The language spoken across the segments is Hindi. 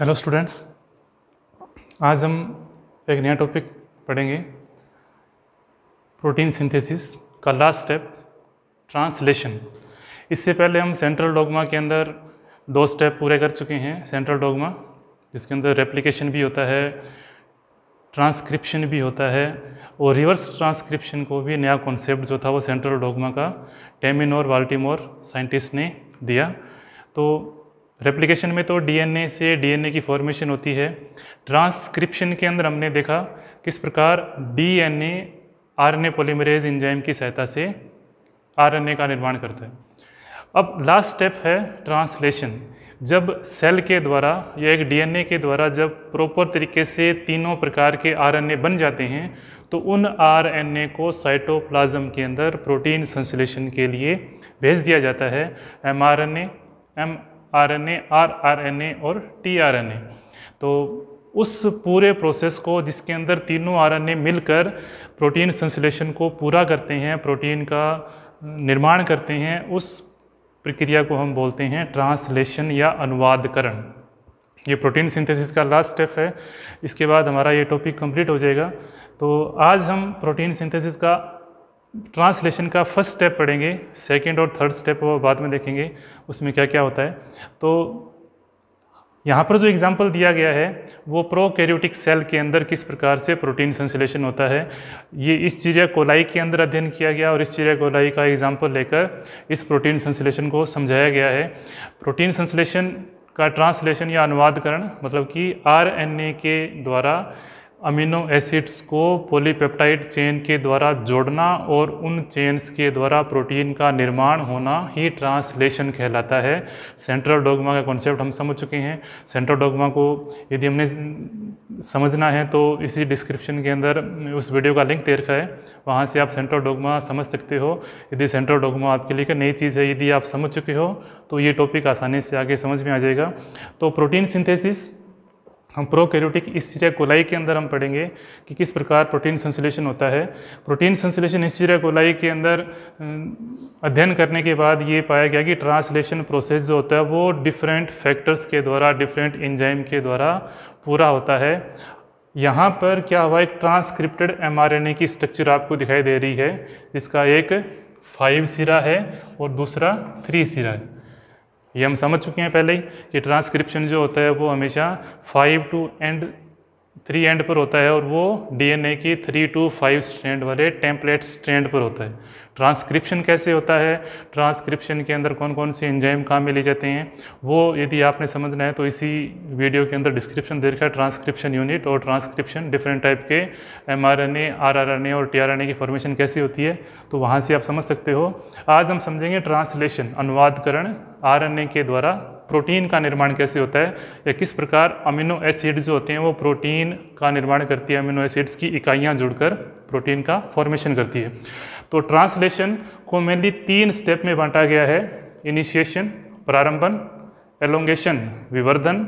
हेलो स्टूडेंट्स आज हम एक नया टॉपिक पढ़ेंगे प्रोटीन सिंथेसिस का लास्ट स्टेप ट्रांसलेशन इससे पहले हम सेंट्रल डोगमा के अंदर दो स्टेप पूरे कर चुके हैं सेंट्रल डोगमा जिसके अंदर रेप्लिकेशन भी होता है ट्रांसक्रिप्शन भी होता है और रिवर्स ट्रांसक्रिप्शन को भी नया कॉन्सेप्ट जो था वो सेंट्रल डोगमा का टेमिनोर वाल्टीमोर साइंटिस्ट ने दिया तो रेप्लिकेशन में तो डीएनए से डीएनए की फॉर्मेशन होती है ट्रांसक्रिप्शन के अंदर हमने देखा किस प्रकार डीएनए आरएनए पॉलीमरेज एंजाइम की सहायता से आरएनए का निर्माण करता है अब लास्ट स्टेप है ट्रांसलेशन जब सेल के द्वारा या एक डीएनए के द्वारा जब प्रॉपर तरीके से तीनों प्रकार के आरएनए बन जाते हैं तो उन आरएनए को साइटोप्लाज्म के अंदर प्रोटीन संश्लेषण के लिए भेज दिया जाता है एमआरएनए एम आरएनए, आरआरएनए और टीआरएनए तो उस पूरे प्रोसेस को जिसके अंदर तीनों आरएनए मिलकर प्रोटीन संश्लेषण को पूरा करते हैं प्रोटीन का निर्माण करते हैं उस प्रक्रिया को हम बोलते हैं ट्रांसलेशन या अनुवादकरण ये प्रोटीन सिंथेसिस का लास्ट स्टेप है इसके बाद हमारा ये टॉपिक कंप्लीट हो जाएगा तो आज हम प्रोटीन सिंथेसिस का ट्रांसलेशन का फर्स्ट स्टेप पढ़ेंगे सेकंड और थर्ड स्टेप वो बाद में देखेंगे उसमें क्या क्या होता है तो यहाँ पर जो एग्जाम्पल दिया गया है वो प्रोकैरियोटिक सेल के अंदर किस प्रकार से प्रोटीन संश्लेषण होता है ये इस चिड़िया कोलाई के अंदर अध्ययन किया गया और इस चिड़िया कोलाई का एग्जाम्पल लेकर इस प्रोटीन संश्लेषण को समझाया गया है प्रोटीन संश्लेषण का ट्रांसलेशन या अनुवादकरण मतलब कि आर के द्वारा अमीनो एसिड्स को पॉलीपेप्टाइड चेन के द्वारा जोड़ना और उन चेन्स के द्वारा प्रोटीन का निर्माण होना ही ट्रांसलेशन कहलाता है सेंट्रल डोगमा का कॉन्सेप्ट हम समझ चुके हैं सेंट्रल डोगमा को यदि हमने समझना है तो इसी डिस्क्रिप्शन के अंदर उस वीडियो का लिंक दे रखा है वहाँ से आप सेंट्रल डोगमा समझ सकते हो यदि सेंट्रल डोगमा आपके लिए नई चीज़ है यदि आप समझ चुके हो तो ये टॉपिक आसानी से आगे समझ में आ जाएगा तो प्रोटीन सिंथेसिस हम प्रोकैरियोटिक इस सीरिया कोलाई के अंदर हम पढ़ेंगे कि किस प्रकार प्रोटीन संश्लेषण होता है प्रोटीन संश्लेषण इस सीरिया कोलाई के अंदर अध्ययन करने के बाद ये पाया गया कि ट्रांसलेशन प्रोसेस जो होता है वो डिफरेंट फैक्टर्स के द्वारा डिफरेंट इंजाइम के द्वारा पूरा होता है यहाँ पर क्या हुआ एक ट्रांसक्रिप्टेड एम की स्ट्रक्चर आपको दिखाई दे रही है जिसका एक फाइव सिरा है और दूसरा थ्री सिरा है ये हम समझ चुके हैं पहले ही कि ट्रांसक्रिप्शन जो होता है वो हमेशा five to and three end पर होता है और वो डीएनए की थ्री टू फाइव स्ट्रैंड वाले टेम्पलेट स्ट्रैंड पर होता है ट्रांसक्रिप्शन कैसे होता है ट्रांसक्रिप्शन के अंदर कौन कौन से एंजाइम काम में ले जाते हैं वो यदि आपने समझना है तो इसी वीडियो के अंदर डिस्क्रिप्शन दे रखा है ट्रांसक्रिप्शन यूनिट और ट्रांसक्रिप्शन डिफरेंट टाइप के M R N A R R N A और टी आर एन ए की फॉर्मेशन कैसी होती है तो वहाँ से आप समझ सकते हो आज हम समझेंगे ट्रांसलेशन अनुवादकरण आर एन ए के द्वारा प्रोटीन का निर्माण कैसे होता है या किस प्रकार अमीनो एसिड जो होते हैं वो प्रोटीन का निर्माण करती है अमीनो एसिड्स की इकाइयाँ जुड़कर प्रोटीन का फॉर्मेशन करती है तो ट्रांसलेशन को मेनली तीन स्टेप में बांटा गया है इनिशिएशन प्रारंभन एलोंगेशन विवर्धन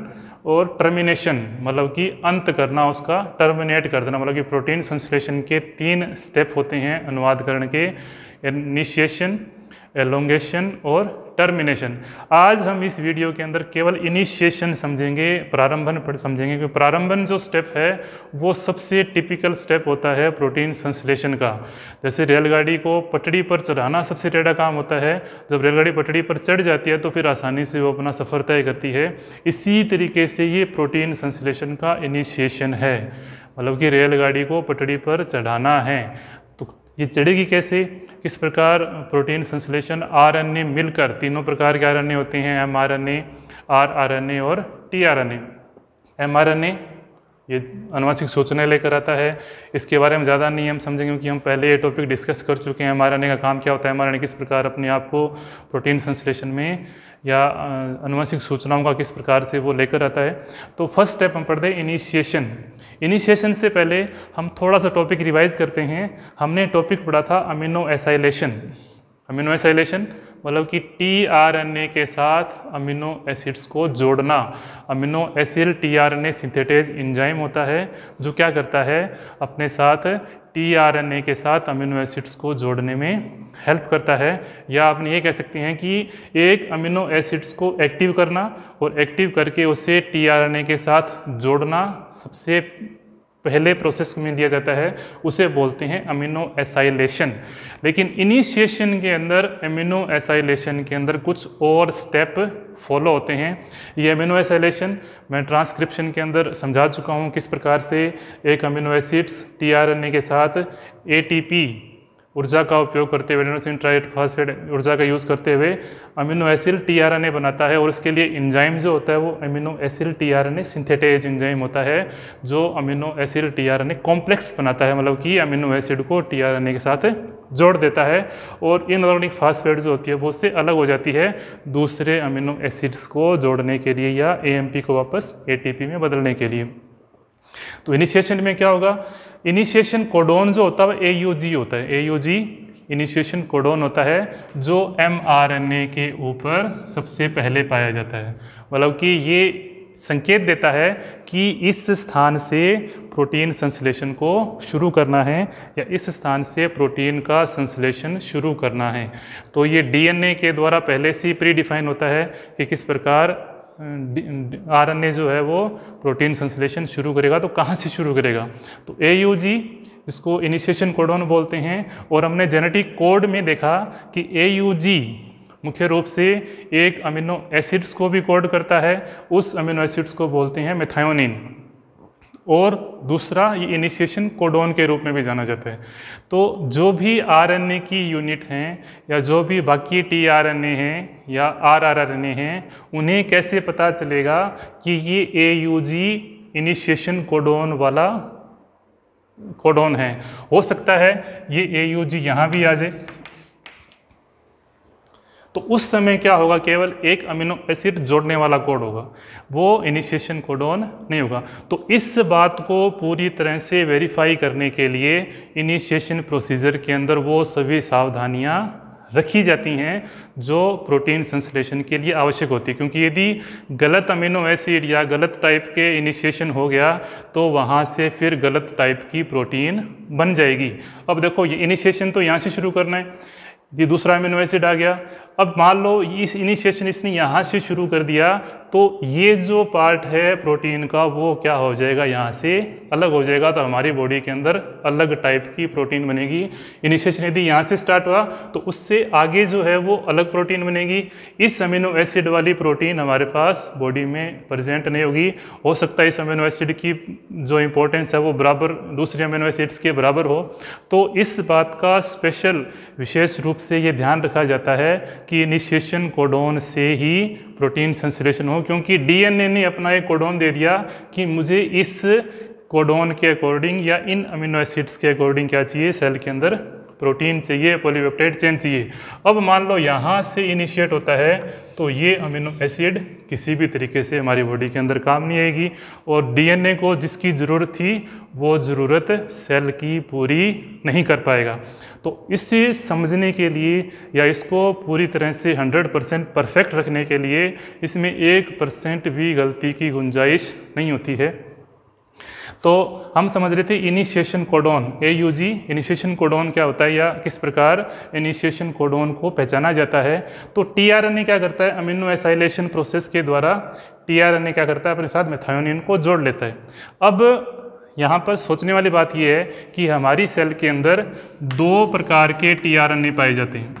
और टर्मिनेशन मतलब कि अंत करना उसका टर्मिनेट कर देना मतलब कि प्रोटीन संश्लेषण के तीन स्टेप होते हैं अनुवाद करण के इनिशिएशन एलोंगेशन और टर्मिनेशन आज हम इस वीडियो के अंदर केवल इनिशिएशन समझेंगे प्रारंभन पर समझेंगे क्योंकि प्रारंभन जो स्टेप है वो सबसे टिपिकल स्टेप होता है प्रोटीन संश्लेषण का जैसे रेलगाड़ी को पटड़ी पर चढ़ाना सबसे टेढ़ा काम होता है जब रेलगाड़ी पटड़ी पर चढ़ जाती है तो फिर आसानी से वो अपना सफ़र तय करती है इसी तरीके से ये प्रोटीन संश्लेषण का इनिशिएशन है मतलब कि रेलगाड़ी को पटड़ी पर चढ़ाना है तो ये चढ़ेगी कैसे किस प्रकार प्रोटीन संश्लेषण आरएनए मिलकर तीनों प्रकार के आरएनए होते हैं एमआरएनए आरआरएनए और टीआरएनए एमआरएनए ये अनुवांशिक सूचना लेकर आता है इसके बारे में ज़्यादा नहीं हम समझेंगे क्योंकि हम पहले ये टॉपिक डिस्कस कर चुके हैं हमारा का काम क्या होता है हमारा किस प्रकार अपने आप को प्रोटीन संश्लेषण में या अनुवांशिक सूचनाओं का किस प्रकार से वो लेकर आता है तो फर्स्ट स्टेप हम पढ़ते हैं इनिशिएशन इनिशिएशन से पहले हम थोड़ा सा टॉपिक रिवाइज करते हैं हमने टॉपिक पढ़ा था अमीनो एसाइलेशन अमीनो एसाइलेशन मतलब कि टी आर एन ए के साथ अमीनो एसिड्स को जोड़ना amino acid T R N A synthetase enzyme होता है जो क्या करता है अपने साथ टी आर एन ए के साथ अमीनो एसिड्स को जोड़ने में हेल्प करता है या आप ये कह सकते हैं कि एक अमीनो एसिड्स को एक्टिव करना और एक्टिव करके उसे टी आर एन ए के साथ जोड़ना सबसे पहले प्रोसेस में दिया जाता है उसे बोलते हैं अमीनो एसाइलेशन लेकिन इनिशिएशन के अंदर अमीनो एसाइलेशन के अंदर कुछ और स्टेप फॉलो होते हैं ये अमीनो एसाइलेशन मैं ट्रांसक्रिप्शन के अंदर समझा चुका हूँ किस प्रकार से एक अमीनो एसिड्स टीआरएनए के साथ एटीपी ऊर्जा का उपयोग करते हुए एडेनोसिन ट्राइट फॉस्फेट ऊर्जा का यूज़ करते हुए अमीनो एसिल टीआरएनए बनाता है और इसके लिए इंजाइम जो होता है वो aminoacyl tRNA synthetase enzyme होता है जो अमीनो एसिल टीआरएनए कॉम्प्लेक्स बनाता है मतलब कि अमीनो एसिड को टीआरएनए के साथ जोड़ देता है और इन ऑर्गेनिक फास्फेट जो होती है वो उससे अलग हो जाती है दूसरे अमीनो एसिड्स को जोड़ने के लिए या ए को वापस ए में बदलने के लिए तो इनिशिएशन में क्या होगा इनिशिएशन कोडोन जो होता है ए एयू जी होता है A U G initiation codon होता है जो एम आर एन ए के ऊपर सबसे पहले पाया जाता है मतलब कि ये संकेत देता है कि इस स्थान से प्रोटीन संश्लेषण को शुरू करना है या इस स्थान से प्रोटीन का संश्लेषण शुरू करना है तो ये डीएनए के द्वारा पहले से ही प्री डिफाइन होता है कि किस प्रकार आरएनए जो है वो प्रोटीन संश्लेषण शुरू करेगा तो कहाँ से शुरू करेगा तो जी इसको इनिशिएशन कोडोन बोलते हैं और हमने जेनेटिक कोड में देखा कि जी मुख्य रूप से एक अमीनो एसिड्स को भी कोड करता है उस अमीनो एसिड्स को बोलते हैं मेथायोनिन और दूसरा ये इनिशिएशन कोडोन के रूप में भी जाना जाता है तो जो भी आरएनए की यूनिट हैं या जो भी बाकी टी आर एन ए हैं या R R R N A हैं उन्हें कैसे पता चलेगा कि ये A U G initiation codon वाला कोडोन है हो सकता है ये ए जी यहाँ भी आ जाए तो उस समय क्या होगा केवल एक अमीनो एसिड जोड़ने वाला कोड होगा वो इनिशिएशन कोडोन नहीं होगा तो इस बात को पूरी तरह से वेरीफाई करने के लिए इनिशिएशन प्रोसीजर के अंदर वो सभी सावधानियाँ रखी जाती हैं जो प्रोटीन संश्लेषण के लिए आवश्यक होती है क्योंकि यदि गलत अमीनो एसिड या गलत टाइप के इनिशिएशन हो गया तो वहाँ से फिर गलत टाइप की प्रोटीन बन जाएगी अब देखो ये इनिशिएशन तो यहाँ से शुरू करना है ये दूसरा अमीनो एसिड आ गया अब मान लो इस इनिशिएशन इसने यहाँ से शुरू कर दिया तो ये जो पार्ट है प्रोटीन का वो क्या हो जाएगा यहाँ से अलग हो जाएगा तो हमारी बॉडी के अंदर अलग टाइप की प्रोटीन बनेगी इनिशिएशन यदि यहाँ से स्टार्ट हुआ तो उससे आगे जो है वो अलग प्रोटीन बनेगी इस अमीनो एसिड वाली प्रोटीन हमारे पास बॉडी में प्रजेंट नहीं होगी हो सकता है इस अमीनो एसिड की जो इम्पोर्टेंस है वो बराबर दूसरे अमीनो एसिड्स के बराबर हो तो इस बात का स्पेशल विशेष रूप से ये ध्यान रखा जाता है कि इनिशिएशन कोडोन से ही प्रोटीन संश्लेषण हो क्योंकि डीएनए ने अपना एक कोडोन दे दिया कि मुझे इस कोडोन के अकॉर्डिंग या इन अमीनो एसिड्स के अकॉर्डिंग क्या चाहिए सेल के अंदर प्रोटीन चाहिए पोलीपेप्टाइड चेन चाहिए अब मान लो यहाँ से इनिशिएट होता है तो ये अमीनो एसिड किसी भी तरीके से हमारी बॉडी के अंदर काम नहीं आएगी और डीएनए को जिसकी ज़रूरत थी वो ज़रूरत सेल की पूरी नहीं कर पाएगा तो इसे समझने के लिए या इसको पूरी तरह से 100 परसेंट परफेक्ट रखने के लिए इसमें एक परसेंट भी गलती की गुंजाइश नहीं होती है तो हम समझ रहे थे initiation codon A U G initiation codon क्या होता है या किस प्रकार इनिशिएशन कोडोन को पहचाना जाता है तो टीआरएनए क्या करता है अमीनो एसाइलेशन प्रोसेस के द्वारा टीआरएनए क्या करता है अपने साथ मेथायोनिन को जोड़ लेता है अब यहाँ पर सोचने वाली बात यह है कि हमारी सेल के अंदर दो प्रकार के टीआरएनए पाए जाते हैं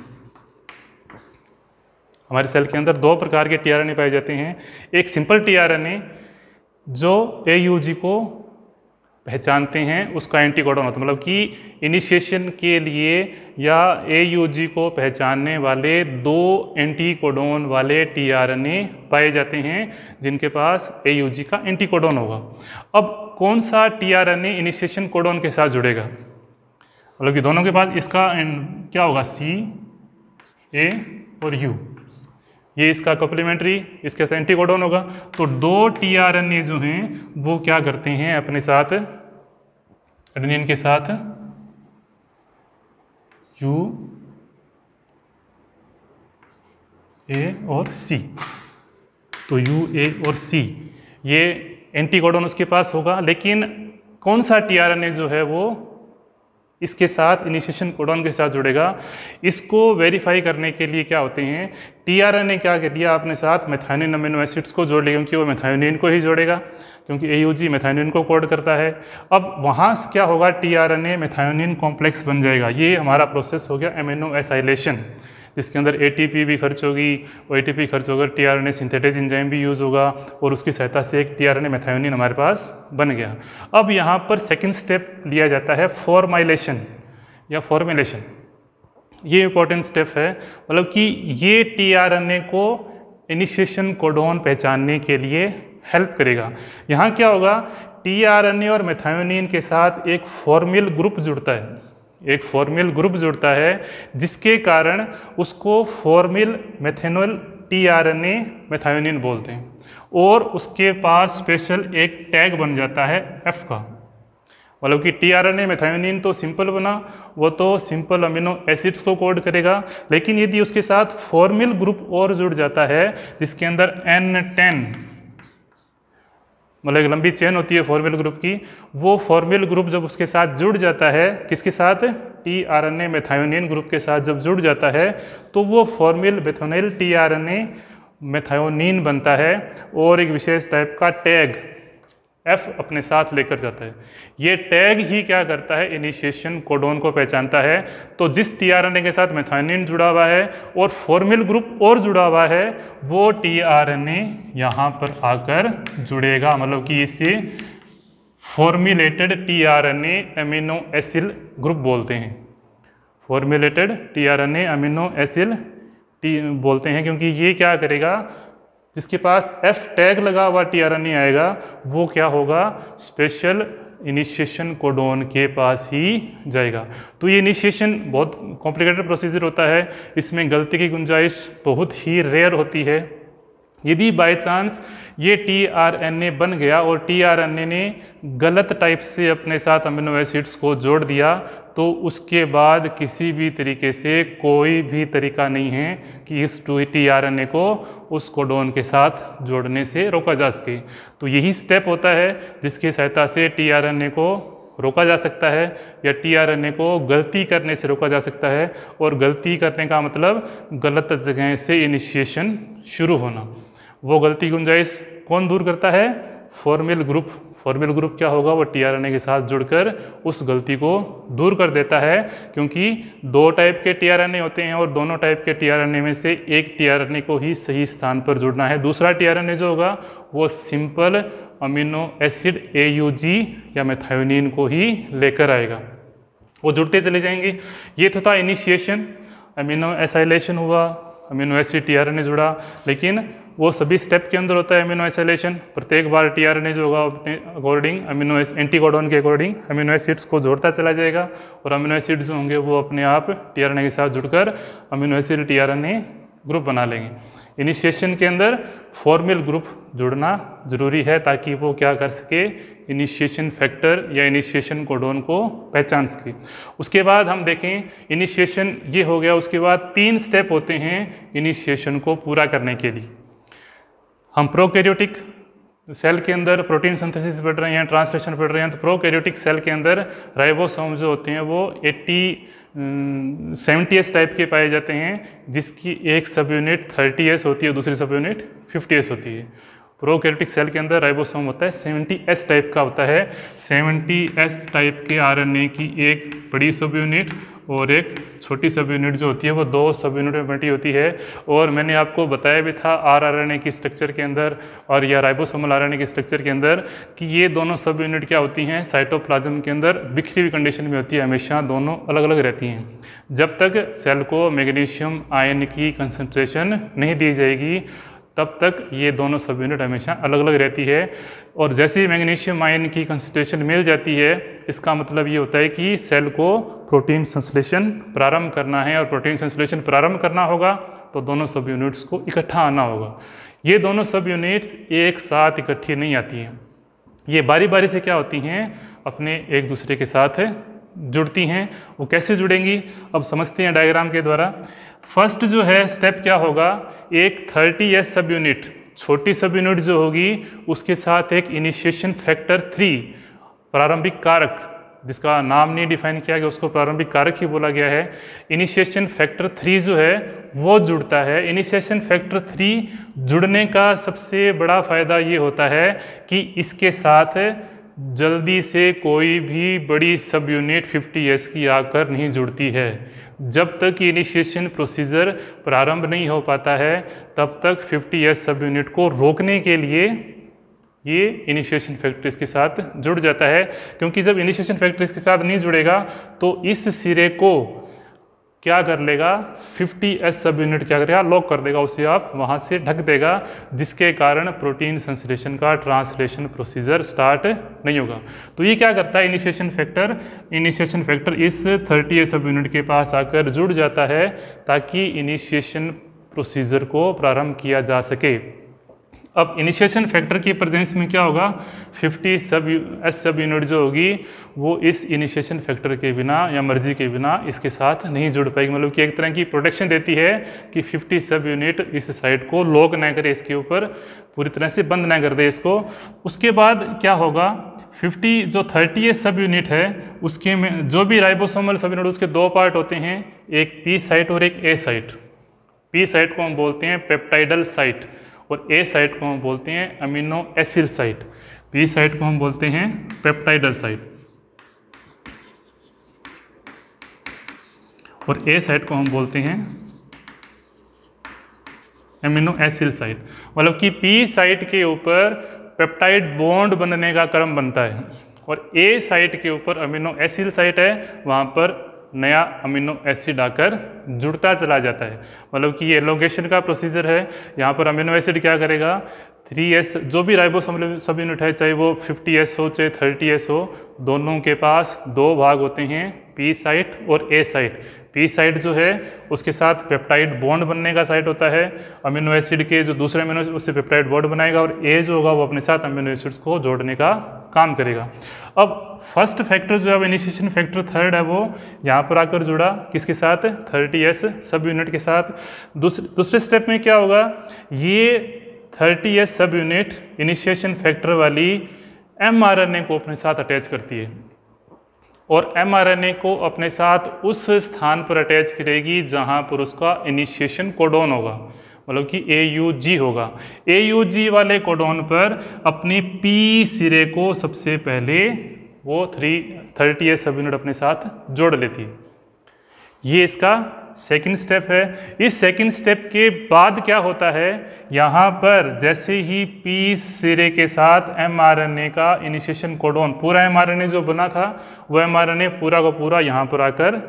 हमारी सेल के अंदर दो प्रकार के टीआरएनए पाए जाते हैं एक सिंपल टीआरएनए जो ए को पहचानते हैं उसका एंटीकोडन होता है मतलब कि इनिशिएशन के लिए या ए को पहचानने वाले दो एंटीकोडोन वाले ए पाए जाते हैं जिनके पास ए का एंटीकोडोन होगा अब कौन सा ए इनिशिएशन कोडोन के साथ जुड़ेगा मतलब कि दोनों के पास इसका क्या होगा सी ए और यू ये इसका कॉप्लीमेंट्री इसके साथ एंटीकोडोन होगा तो दो ए जो हैं वो क्या करते हैं अपने साथ एडेनिन के साथ यू ए और सी तो यू ए और सी ये एंटीकोडोन उसके पास होगा लेकिन कौन सा ए जो है वो इसके साथ इनिशिएशन कोडॉन के साथ जुड़ेगा इसको वेरीफाई करने के लिए क्या होते हैं टीआरएनए क्या कर दिया आपने साथ मेथानिन अमीनो एसिड्स को जोड़ लिया क्योंकि वो मेथानिन को ही जोड़ेगा क्योंकि ए यू जी मेथानिन को कोड करता है अब वहाँ से क्या होगा टीआरएनए मेथानिन कॉम्प्लेक्स बन जाएगा ये हमारा प्रोसेस हो गया एमिनो एसाइलेशन जिसके अंदर ए भी खर्च होगी ओ ए खर्च होगा टी आर सिंथेटिस इंजाइम भी यूज़ होगा और उसकी सहायता से एक टी आर मेथायोनिन हमारे पास बन गया अब यहाँ पर सेकेंड स्टेप लिया जाता है फॉर्माइलेशन या फॉर्मेलेशन ये इंपॉर्टेंट स्टेप है मतलब कि ये ए को इनिशिएशन कोडोन पहचानने के लिए हेल्प करेगा यहाँ क्या होगा ए और मेथायोनिन के साथ एक फॉर्मिल ग्रुप जुड़ता है एक फॉर्मिल ग्रुप जुड़ता है जिसके कारण उसको formyl methionyl T R N A methionine बोलते हैं और उसके पास स्पेशल एक टैग बन जाता है एफ़ का मतलब कि T R N A methionine तो सिंपल बना वो तो सिंपल अमीनो एसिड्स को कोड करेगा लेकिन यदि उसके साथ फॉर्मिल ग्रुप और जुड़ जाता है जिसके अंदर एन टेन मतलब एक लंबी चेन होती है फॉर्मेल ग्रुप की वो फॉर्मेल ग्रुप जब उसके साथ जुड़ जाता है किसके साथ T R N A methionine group के साथ जब जुड़ जाता है तो वो formyl methionyl T R N A methionine बनता है और एक विशेष टाइप का टैग एफ अपने साथ लेकर जाता है ये टैग ही क्या करता है इनिशिएशन कोडोन को पहचानता है तो जिस टीआरएनए के साथ मेथानिन जुड़ा हुआ है और फॉर्मिल ग्रुप और जुड़ा हुआ है वो टीआरएनए यहाँ पर आकर जुड़ेगा मतलब कि इसे formylated tRNA aminoacyl group बोलते हैं formylated T aminoacyl T बोलते हैं क्योंकि ये क्या करेगा जिसके पास एफ टैग लगा हुआ टीआरएनए आएगा वो क्या होगा स्पेशल इनिशिएशन कोडोन के पास ही जाएगा तो ये इनिशिएशन बहुत कॉम्प्लिकेटेड प्रोसीजर होता है इसमें गलती की गुंजाइश बहुत ही रेयर होती है यदि बाय चांस ये टी आर एन ए बन गया और टी आर एन ए ने गलत टाइप से अपने साथ अमीनो एसिड्स को जोड़ दिया तो उसके बाद किसी भी तरीके से कोई भी तरीका नहीं है कि इस टू टी आर एन ए को उस कोडोन के साथ जोड़ने से रोका जा सके तो यही स्टेप होता है जिसकी सहायता से टी आर एन ए को रोका जा सकता है या टी आर एन ए को गलती करने से रोका जा सकता है और गलती करने का मतलब गलत जगह से इनिशिएशन शुरू होना वो गलती गुंजाइश कौन दूर करता है फॉर्मिल ग्रुप फॉर्मिल ग्रुप क्या होगा वो ए के साथ जुड़कर उस गलती को दूर कर देता है क्योंकि दो टाइप के ए होते हैं और दोनों टाइप के ए में से एक ए को ही सही स्थान पर जुड़ना है दूसरा ए जो होगा वो सिंपल अमीनो एसिड जी या मेथायोनिन को ही लेकर आएगा वो जुड़ते चले जाएंगे ये तो था इनिशिएशन अमीनो एसाइलेशन हुआ अमीनो एसिड ए जुड़ा लेकिन वो सभी स्टेप के अंदर होता है अमीनो एसाइलेशन प्रत्येक बार टी आर जो होगा अपने अकॉर्डिंग अमीनो एंटीकोडोन के अकॉर्डिंग अमीनो एसिड्स को जोड़ता चला जाएगा और अमीनो एसिड्स जो होंगे वो अपने आप टी के साथ जुड़कर अमीनो एसिड टी ग्रुप बना लेंगे इनिशिएशन के अंदर फॉर्मल ग्रुप जुड़ना जरूरी है ताकि वो क्या कर सके इनिशिएशन फैक्टर या इनिशिएशन कोडोन को पहचान सके उसके बाद हम देखें इनिशिएशन ये हो गया उसके बाद तीन स्टेप होते हैं इनिशिएशन को पूरा करने के लिए हम प्रोकैरियोटिक सेल के अंदर प्रोटीन सिंथेसिस बढ़ रहे हैं ट्रांसलेशन बढ़ रहे हैं तो प्रोकैरियोटिक सेल के अंदर राइबोसोम जो होते हैं वो 80 सेवेंटी एस टाइप के पाए जाते हैं जिसकी एक सब यूनिट थर्टी एस होती है दूसरी सब यूनिट फिफ्टी एस होती है प्रोकैरियोटिक सेल के अंदर राइबोसोम होता है सेवेंटी एस टाइप का होता है एस टाइप के आरएनए की एक बड़ी सब यूनिट और एक छोटी सब यूनिट जो होती है वो दो सब यूनिट में बटी होती है और मैंने आपको बताया भी था आर आर एन ए की स्ट्रक्चर के अंदर और या राइबोसोमल आर एन ए की स्ट्रक्चर के अंदर कि ये दोनों सब यूनिट क्या होती हैं साइटोप्लाज्म के अंदर बिखरी हुई कंडीशन में होती है हमेशा दोनों अलग अलग रहती हैं जब तक सेल को मैग्नीशियम आयन की कंसनट्रेशन नहीं दी जाएगी तब तक ये दोनों सब यूनिट हमेशा अलग अलग रहती है और जैसे ही मैग्नीशियम आयन की कंसनट्रेशन मिल जाती है इसका मतलब ये होता है कि सेल को प्रोटीन संश्लेषण प्रारंभ करना है और प्रोटीन संश्लेषण प्रारंभ करना होगा तो दोनों सब यूनिट्स को इकट्ठा आना होगा ये दोनों सब यूनिट्स एक साथ इकट्ठी नहीं आती हैं ये बारी बारी से क्या होती हैं अपने एक दूसरे के साथ है, जुड़ती हैं वो कैसे जुड़ेंगी अब समझते हैं डायग्राम के द्वारा फर्स्ट जो है स्टेप क्या होगा एक थर्टी एस सब यूनिट छोटी सब यूनिट जो होगी उसके साथ एक इनिशिएशन फैक्टर थ्री प्रारंभिक कारक जिसका नाम नहीं डिफाइन किया गया उसको प्रारंभिक कारक ही बोला गया है इनिशिएशन फैक्टर थ्री जो है वो जुड़ता है इनिशिएशन फैक्टर थ्री जुड़ने का सबसे बड़ा फ़ायदा ये होता है कि इसके साथ जल्दी से कोई भी बड़ी सब यूनिट फिफ्टी ईयर्स की आकर नहीं जुड़ती है जब तक इनिशिएशन प्रोसीजर प्रारंभ नहीं हो पाता है तब तक फिफ्टी एस सब यूनिट को रोकने के लिए ये इनिशिएशन फैक्ट्रीज के साथ जुड़ जाता है क्योंकि जब इनिशिएशन फैक्ट्रीज के साथ नहीं जुड़ेगा तो इस सिरे को क्या कर लेगा 50 एस सब यूनिट क्या करेगा लॉक कर देगा उसे आप वहाँ से ढक देगा जिसके कारण प्रोटीन संश्लेषण का ट्रांसलेशन प्रोसीजर स्टार्ट नहीं होगा तो ये क्या करता है इनिशिएशन फैक्टर इनिशिएशन फैक्टर इस 30 एस सब यूनिट के पास आकर जुड़ जाता है ताकि इनिशिएशन प्रोसीजर को प्रारंभ किया जा सके अब इनिशिएशन फैक्टर की प्रेजेंस में क्या होगा 50 सब एस सब यूनिट जो होगी वो इस इनिशिएशन फैक्टर के बिना या मर्जी के बिना इसके साथ नहीं जुड़ पाएगी मतलब कि एक तरह की प्रोटेक्शन देती है कि 50 सब यूनिट इस साइड को लॉक ना करे इसके ऊपर पूरी तरह से बंद ना कर दे इसको उसके बाद क्या होगा 50 जो 30 सब यूनिट है उसके में जो भी राइबोसोमल सब यूनिट उसके दो पार्ट होते हैं एक पी साइट और एक ए साइट पी साइट को हम बोलते हैं पेप्टाइडल साइट और ए साइट को हम बोलते हैं aminoacyl site B site को हम बोलते हैं पेप्टाइडल साइट और ए साइट को हम बोलते हैं एमिनो एसिल साइट मतलब कि पी साइट के ऊपर पेप्टाइड बॉन्ड बनने का क्रम बनता है और ए साइट के ऊपर अमीनो एसिल साइट है वहां पर नया अमीनो एसिड आकर जुड़ता चला जाता है मतलब कि ये एलोगेशन का प्रोसीजर है यहाँ पर अमीनो एसिड क्या करेगा थ्री एस जो भी राइबोसोम सब यूनिट है चाहे वो फिफ्टी एस हो चाहे थर्टी एस हो दोनों के पास दो भाग होते हैं पी साइट और ए साइट पी साइट जो है उसके साथ पेप्टाइड बॉन्ड बनने का साइट होता है अमीनो एसिड के जो दूसरे अमीनो उससे पेप्टाइड बॉन्ड बनाएगा और ए जो होगा वो अपने साथ अमीनो एसिड्स को जोड़ने का काम करेगा अब फर्स्ट फैक्टर जो है इनिशिएशन फैक्टर थर्ड है वो यहाँ पर आकर जुड़ा किसके साथ थर्टी एस सब यूनिट के साथ दूसरे दूसरे स्टेप में क्या होगा ये thirty S subunit initiation factor वाली एमआरएनए को अपने साथ अटैच करती है और एमआरएनए को अपने साथ उस स्थान पर अटैच करेगी जहां पर उसका इनिशिएशन कोडोन होगा मतलब कि ए यू जी होगा ए यू जी वाले कोडोन पर अपनी पी सिरे को सबसे पहले वो three thirty S subunit अपने साथ जोड़ लेती है ये इसका सेकंड स्टेप है इस सेकंड स्टेप के बाद क्या होता है यहाँ पर जैसे ही पी सिरे के साथ एमआरएनए का इनिशिएशन कोडोन पूरा एमआरएनए जो बना था वो एमआरएनए पूरा का पूरा यहाँ पर आकर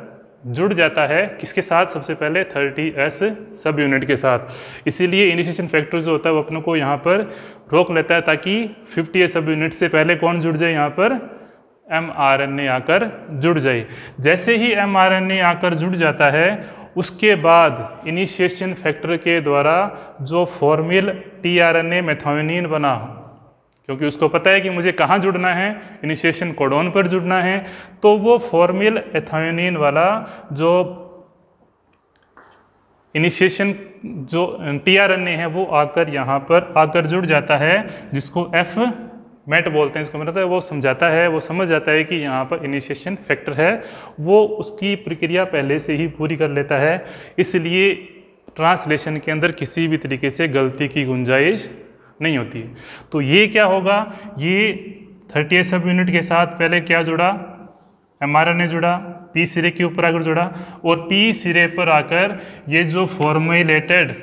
जुड़ जाता है किसके साथ सबसे पहले 30s सब यूनिट के साथ इसीलिए इनिशिएशन फैक्टर जो होता है वो अपनों को यहाँ पर रोक लेता है ताकि 50s सब यूनिट से पहले कौन जुड़ जाए यहाँ पर एमआरएनए आकर जुड़ जाए जैसे ही एमआरएनए आकर जुड़ जाता है उसके बाद इनिशिएशन फैक्टर के द्वारा जो फॉर्मिल टीआरएनए मेथोनिन बना क्योंकि उसको पता है कि मुझे कहाँ जुड़ना है इनिशिएशन कोडोन पर जुड़ना है तो वो फॉर्मिल एथोनिन वाला जो इनिशिएशन जो टीआरएनए है वो आकर यहाँ पर आकर जुड़ जाता है जिसको एफ मेट बोलते हैं इसको मतलब वो समझाता है वो समझ जाता है कि यहाँ पर इनिशिएशन फैक्टर है वो उसकी प्रक्रिया पहले से ही पूरी कर लेता है इसलिए ट्रांसलेशन के अंदर किसी भी तरीके से गलती की गुंजाइश नहीं होती है तो ये क्या होगा ये थर्टी सब यूनिट के साथ पहले क्या जुड़ा एम ने जुड़ा पी सिरे के ऊपर आकर जुड़ा और पी सिरे पर आकर ये जो फॉर्मुलेटेड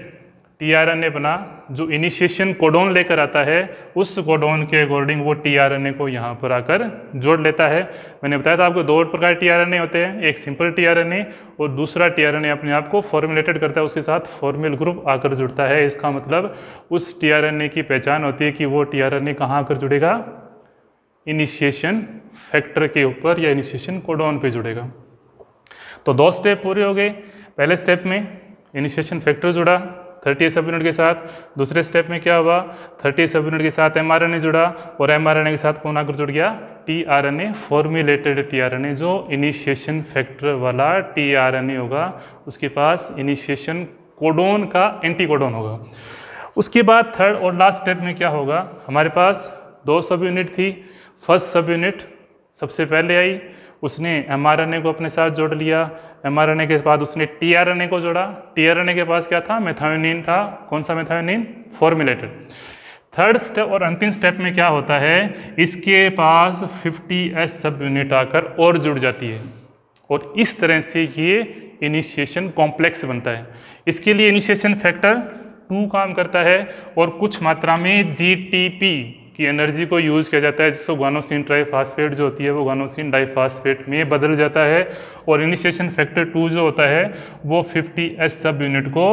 टीआरएनए बना जो इनिशिएशन कोडोन लेकर आता है उस कोडोन के अकॉर्डिंग वो टीआरएनए को यहाँ पर आकर जोड़ लेता है मैंने बताया था आपको दो प्रकार टीआरएनए होते हैं एक सिंपल टीआरएनए और दूसरा टीआरएनए अपने आप को फॉर्मुलेटेड करता है उसके साथ फॉर्मुल ग्रुप आकर जुड़ता है इसका मतलब उस ए की पहचान होती है कि वो ए कहाँ आकर जुड़ेगा इनिशिएशन फैक्टर के ऊपर या इनिशिएशन कोडोन पर जुड़ेगा तो दो स्टेप पूरे हो गए पहले स्टेप में इनिशिएशन फैक्टर जुड़ा थर्टी सब यूनिट के साथ दूसरे स्टेप में क्या हुआ थर्टी सब यूनिट के साथ एमआरएनए जुड़ा और एमआरएनए के साथ कौन आकर जुड़ गया टीआरएनए फॉर्मुलेटेड टीआरएनए जो इनिशिएशन फैक्टर वाला टीआरएनए होगा उसके पास इनिशिएशन कोडोन का एंटीकोडोन होगा उसके बाद थर्ड और लास्ट स्टेप में क्या होगा हमारे पास दो सब यूनिट थी फर्स्ट सब यूनिट सबसे पहले आई उसने एम को अपने साथ जोड़ लिया एम के बाद उसने टी को जोड़ा टी के पास क्या था मेथायोनिन था कौन सा मेथायोनिन फॉर्मुलेटेड थर्ड स्टेप और अंतिम स्टेप में क्या होता है इसके पास 50 एस सब यूनिट आकर और जुड़ जाती है और इस तरह से ये इनिशिएशन कॉम्प्लेक्स बनता है इसके लिए इनिशिएशन फैक्टर टू काम करता है और कुछ मात्रा में जी की एनर्जी को यूज़ किया जाता है जिसको गानोसिन ट्राईफास्फेट जो होती है वो गानोसिन डाईफास्फेट में बदल जाता है और इनिशिएशन फैक्टर टू जो होता है वो 50 एस सब यूनिट को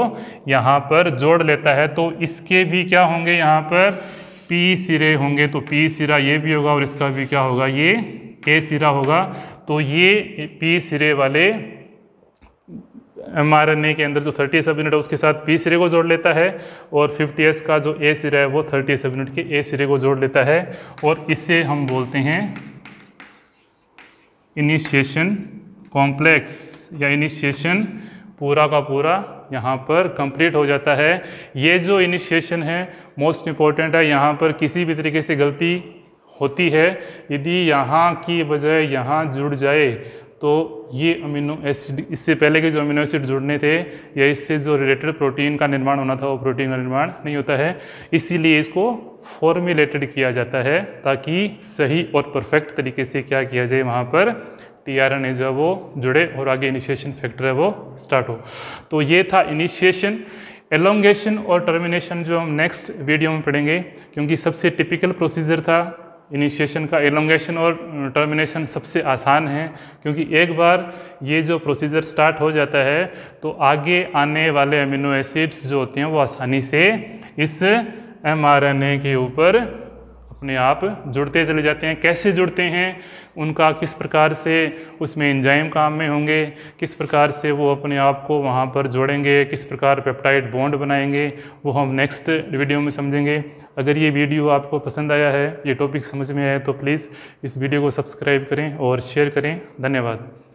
यहाँ पर जोड़ लेता है तो इसके भी क्या होंगे यहाँ पर पी सिरे होंगे तो पी सिरा ये भी होगा और इसका भी क्या होगा ये ए सिरा होगा तो ये पी सिरे वाले एम आर एन ए के अंदर जो थर्टी सब यूनिट है उसके साथ पी सिरे को जोड़ लेता है और फिफ्टी एस का जो ए सिरा है वो थर्टी सब यूनिट के ए सिरे को जोड़ लेता है और इससे हम बोलते हैं इनिशिएशन कॉम्प्लेक्स या इनिशिएशन पूरा का पूरा यहाँ पर कंप्लीट हो जाता है ये जो इनिशिएशन है मोस्ट इम्पॉर्टेंट है यहाँ पर किसी भी तरीके से गलती होती है यदि यहाँ की बजाय यहाँ जुड़ जाए तो ये अमीनो एसिड इससे पहले के जो अमीनो एसिड जुड़ने थे या इससे जो रिलेटेड प्रोटीन का निर्माण होना था वो प्रोटीन का निर्माण नहीं होता है इसीलिए इसको फॉर्मुलेटेड किया जाता है ताकि सही और परफेक्ट तरीके से क्या किया जाए वहाँ पर टीआरएनए जो है वो जुड़े और आगे इनिशिएशन फैक्टर है वो स्टार्ट हो तो ये था इनिशिएशन एलोंगेशन और टर्मिनेशन जो हम नेक्स्ट वीडियो में पढ़ेंगे क्योंकि सबसे टिपिकल प्रोसीजर था इनिशिएशन का एलोंगेशन और टर्मिनेशन सबसे आसान है क्योंकि एक बार ये जो प्रोसीजर स्टार्ट हो जाता है तो आगे आने वाले अमीनो एसिड्स जो होते हैं वो आसानी से इस एमआरएनए के ऊपर अपने आप जुड़ते चले जाते हैं कैसे जुड़ते हैं उनका किस प्रकार से उसमें इंजाइम काम में होंगे किस प्रकार से वो अपने आप को वहाँ पर जोड़ेंगे किस प्रकार पेप्टाइड बॉन्ड बनाएंगे वो हम नेक्स्ट वीडियो में समझेंगे अगर ये वीडियो आपको पसंद आया है ये टॉपिक समझ में आया तो प्लीज़ इस वीडियो को सब्सक्राइब करें और शेयर करें धन्यवाद